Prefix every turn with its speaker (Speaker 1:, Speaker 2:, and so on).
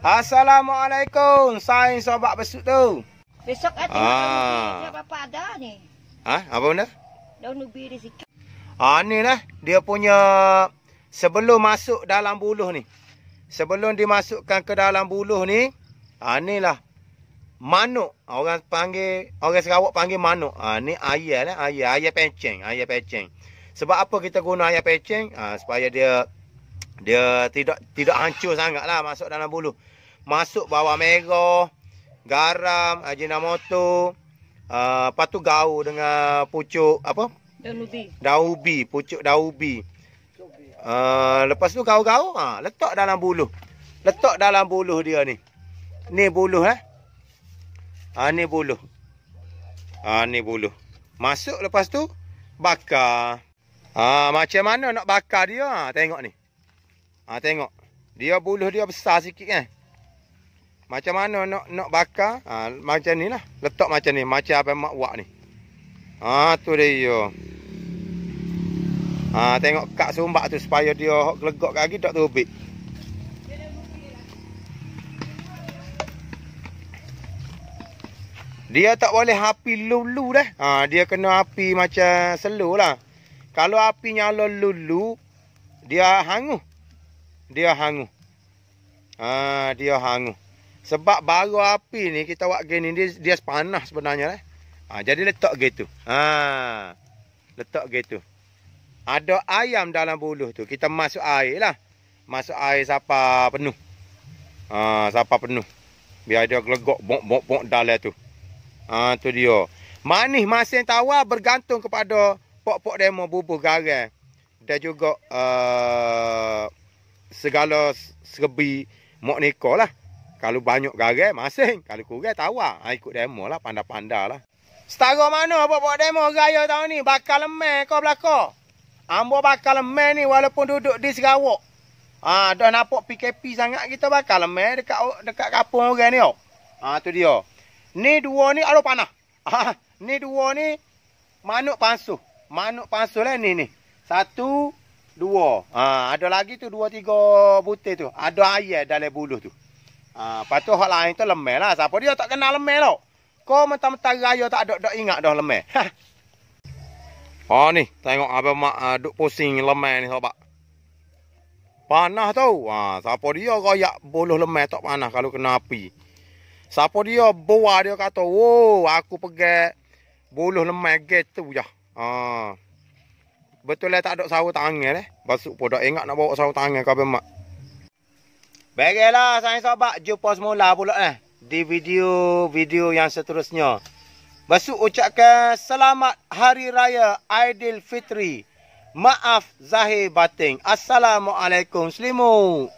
Speaker 1: Assalamualaikum. Sain sobat besok tu. Besok eh tengok ah. bapak ada ni. Hah? Apa benda? Daun ubi di sikap. Ha, ah ni lah dia punya sebelum masuk dalam buluh ni. Sebelum dimasukkan ke dalam buluh ni, ah ha, inilah manuk. Orang panggil, orang Sarawak panggil manuk. Ah ni ayam lah, ayah ayah peceng, ayah peceng. Sebab apa kita guna ayam peceng? Ah supaya dia dia tidak tidak hancur sangatlah masuk dalam bulu. Masuk bawang merah, garam, eh, ajinomoto, uh, lepas tu gaul dengan pucuk apa? Daubi. ubi. pucuk daubi. Uh, lepas tu gaul-gaul, ha, letak dalam bulu. Letak dalam bulu dia ni. Ni bulu eh. Ha, ni bulu. Ha, ni bulu. Masuk lepas tu, bakar. Ha, macam mana nak bakar dia? Ha, tengok ni. Ha tengok. Dia buluh dia besar sikit kan. Macam mana nak nak bakar? Ha macam lah, Letak macam ni, macam apa mak wak ni. Ha tu dia. Ha tengok kak sumbak tu supaya dia hok gelegak lagi tak terubik. Dia tak boleh api lulu dah. Ha, dia kena api macam lah. Kalau api nyala lulu, dia hangus dia hangu. Ha, dia hangu. Sebab baru api ni kita buat gini dia dia panas sebenarnya eh. Ha, jadi letak gitu. Ha. Letak gitu. Ada ayam dalam buluh tu. Kita masuk air lah. Masuk air sapa penuh. Ha, sapa penuh. Biar dia gelegok bok bok bok dalam tu. Ha, tu dia. Manis masin tawar bergantung kepada pok-pok demo bubuh garang. Dan juga uh, segala serbi mok nikah lah. Kalau banyak garam masing. Kalau kurang tawar. Ha, ikut demo lah. Panda-panda lah. Setara mana buat-buat demo raya tahun ni? Bakal lemah kau belakang. Ambo bakal lemah ni walaupun duduk di Sarawak. Ha, dah nampak PKP sangat kita bakal lemah dekat dekat kapung orang ni. Oh. Ha, tu dia. Ni dua ni aduh panah. Ha, ni dua ni manuk pansuh. Manuk pansuh lah ni ni. Satu, Dua. Ha, ada lagi tu dua tiga butir tu. Ada air dalam buluh tu. Ha, lepas tu hak lain tu lemeh lah. Siapa dia tak kenal lemeh tau. Kau mentah-mentah raya tak ada dok ingat dah lemeh. Ha. Oh ni, tengok apa mak uh, duk pusing lemeh ni sahabat. Panah tau. Ha, siapa dia royak buluh lemeh tak panah kalau kena api. Siapa dia buah dia kata, "Wo, aku pegang buluh lemeh gitu ya." Ha betul lah tak ada sawah tangan eh. Basuk pun dah ingat nak bawa sawah tangan kau mak. Baiklah, saya sobat. Jumpa semula pula eh. Di video-video yang seterusnya. Basuk ucapkan selamat hari raya Aidilfitri. Maaf Zahir Batin. Assalamualaikum. Selimut.